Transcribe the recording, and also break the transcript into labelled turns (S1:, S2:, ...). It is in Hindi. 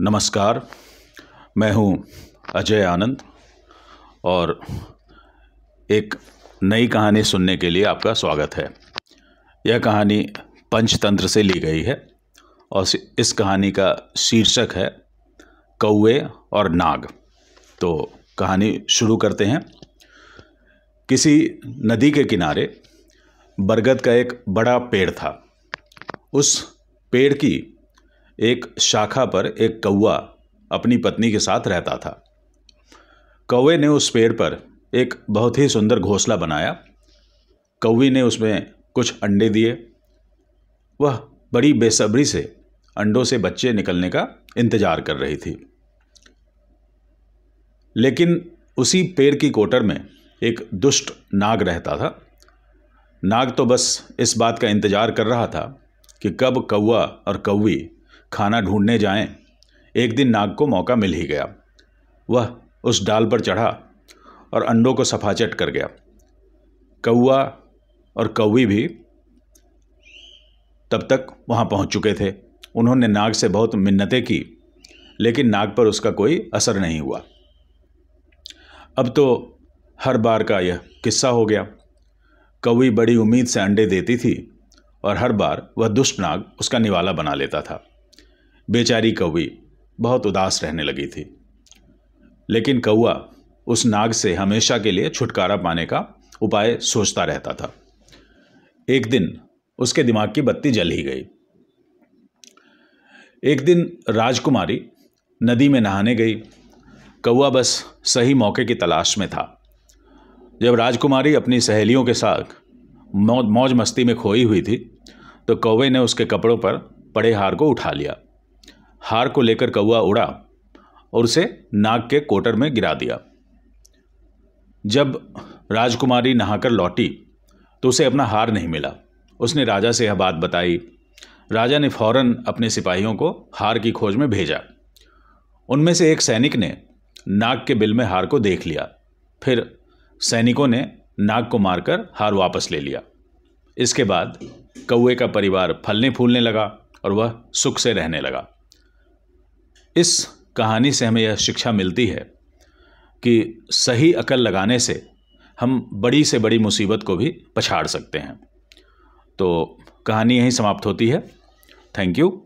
S1: नमस्कार मैं हूं अजय आनंद और एक नई कहानी सुनने के लिए आपका स्वागत है यह कहानी पंचतंत्र से ली गई है और इस कहानी का शीर्षक है कौए और नाग तो कहानी शुरू करते हैं किसी नदी के किनारे बरगद का एक बड़ा पेड़ था उस पेड़ की एक शाखा पर एक कौआ अपनी पत्नी के साथ रहता था कौवे ने उस पेड़ पर एक बहुत ही सुंदर घोंसला बनाया कौवी ने उसमें कुछ अंडे दिए वह बड़ी बेसब्री से अंडों से बच्चे निकलने का इंतजार कर रही थी लेकिन उसी पेड़ की कोटर में एक दुष्ट नाग रहता था नाग तो बस इस बात का इंतजार कर रहा था कि कब कौआ और कौवी खाना ढूंढने जाएं, एक दिन नाग को मौका मिल ही गया वह उस डाल पर चढ़ा और अंडों को सफाचट कर गया कौआ और कौवी भी तब तक वहाँ पहुँच चुके थे उन्होंने नाग से बहुत मिन्नतें की लेकिन नाग पर उसका कोई असर नहीं हुआ अब तो हर बार का यह किस्सा हो गया कौवी बड़ी उम्मीद से अंडे देती थी और हर बार वह दुष्ट नाग उसका निवाला बना लेता था बेचारी कौवी बहुत उदास रहने लगी थी लेकिन कौआ उस नाग से हमेशा के लिए छुटकारा पाने का उपाय सोचता रहता था एक दिन उसके दिमाग की बत्ती जल ही गई एक दिन राजकुमारी नदी में नहाने गई कौआ बस सही मौके की तलाश में था जब राजकुमारी अपनी सहेलियों के साथ मौज मौज मस्ती में खोई हुई थी तो कौवे ने उसके कपड़ों पर पड़े हार को उठा लिया हार को लेकर कौआ उड़ा और उसे नाग के कोटर में गिरा दिया जब राजकुमारी नहाकर लौटी तो उसे अपना हार नहीं मिला उसने राजा से यह बात बताई राजा ने फौरन अपने सिपाहियों को हार की खोज में भेजा उनमें से एक सैनिक ने नाग के बिल में हार को देख लिया फिर सैनिकों ने नाग को मारकर हार वापस ले लिया इसके बाद कौए का परिवार फलने फूलने लगा और वह सुख से रहने लगा इस कहानी से हमें यह शिक्षा मिलती है कि सही अकल लगाने से हम बड़ी से बड़ी मुसीबत को भी पछाड़ सकते हैं तो कहानी यहीं समाप्त होती है थैंक यू